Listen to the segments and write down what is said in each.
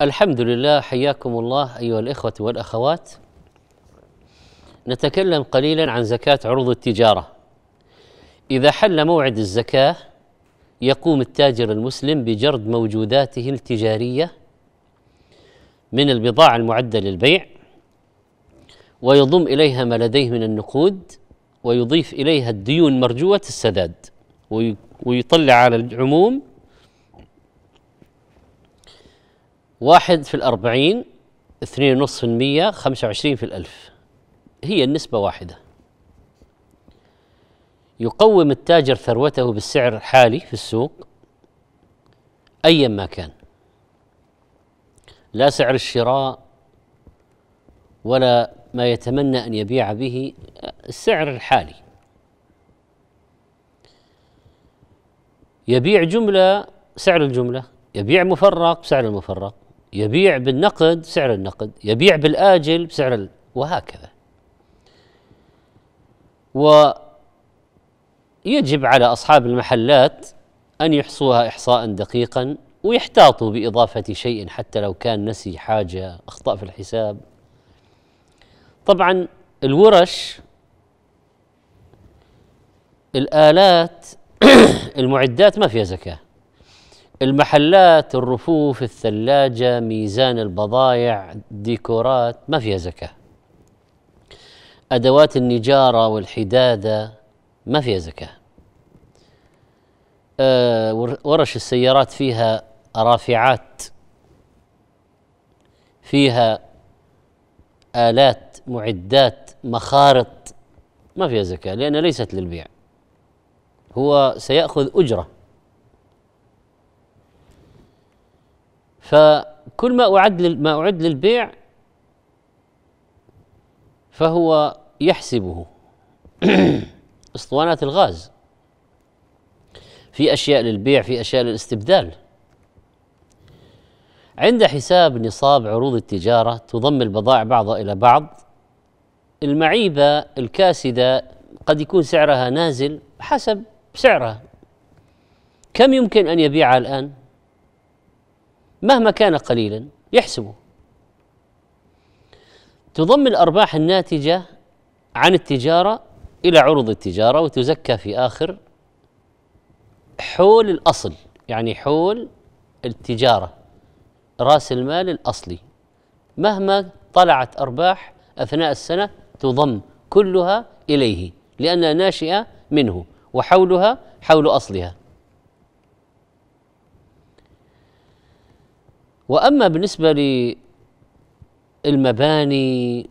الحمد لله حياكم الله ايها الاخوه والاخوات نتكلم قليلا عن زكاه عروض التجاره اذا حل موعد الزكاه يقوم التاجر المسلم بجرد موجوداته التجاريه من البضاعه المعده للبيع ويضم اليها ما لديه من النقود ويضيف اليها الديون مرجوه السداد ويطلع على العموم واحد في الأربعين اثنين ونص في المية خمسة وعشرين في الألف هي النسبة واحدة يقوم التاجر ثروته بالسعر الحالي في السوق أيا ما كان لا سعر الشراء ولا ما يتمنى أن يبيع به السعر الحالي يبيع جملة سعر الجملة يبيع مفرق سعر المفرق يبيع بالنقد سعر النقد يبيع بالآجل بسعر ال... وهكذا ويجب على أصحاب المحلات أن يحصوها إحصاء دقيقا ويحتاطوا بإضافة شيء حتى لو كان نسي حاجة أخطأ في الحساب طبعا الورش الآلات المعدات ما فيها زكاه المحلات الرفوف الثلاجة ميزان البضايع ديكورات ما فيها زكاة أدوات النجارة والحدادة ما فيها زكاة أه ورش السيارات فيها رافعات فيها آلات معدات مخارط ما فيها زكاة لأنها ليست للبيع هو سيأخذ أجرة فكل ما أعد ما أعد للبيع فهو يحسبه اسطوانات الغاز في أشياء للبيع في أشياء للاستبدال عند حساب نصاب عروض التجارة تضم البضائع بعضها إلى بعض المعيبة الكاسدة قد يكون سعرها نازل حسب سعرها كم يمكن أن يبيعها الآن مهما كان قليلا يحسبه تضم الأرباح الناتجة عن التجارة إلى عروض التجارة وتزكى في آخر حول الأصل يعني حول التجارة رأس المال الأصلي مهما طلعت أرباح أثناء السنة تضم كلها إليه لأنها ناشئة منه وحولها حول أصلها واما بالنسبه للمباني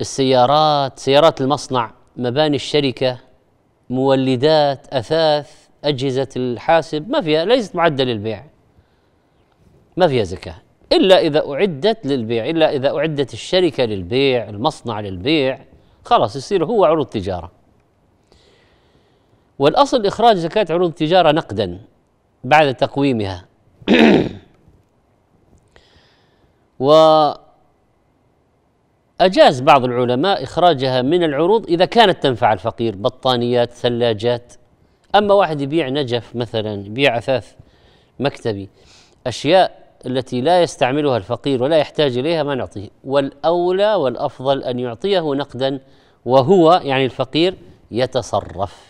السيارات سيارات المصنع مباني الشركه مولدات اثاث اجهزه الحاسب ما فيها ليست معده للبيع ما فيها زكاه الا اذا اعدت للبيع الا اذا اعدت الشركه للبيع المصنع للبيع خلاص يصير هو عروض تجاره والاصل اخراج زكاه عروض التجاره نقدا بعد تقويمها و أجاز بعض العلماء إخراجها من العروض إذا كانت تنفع الفقير بطانيات ثلاجات أما واحد يبيع نجف مثلا يبيع أثاث مكتبي أشياء التي لا يستعملها الفقير ولا يحتاج إليها ما نعطيه والأولى والأفضل أن يعطيه نقدا وهو يعني الفقير يتصرف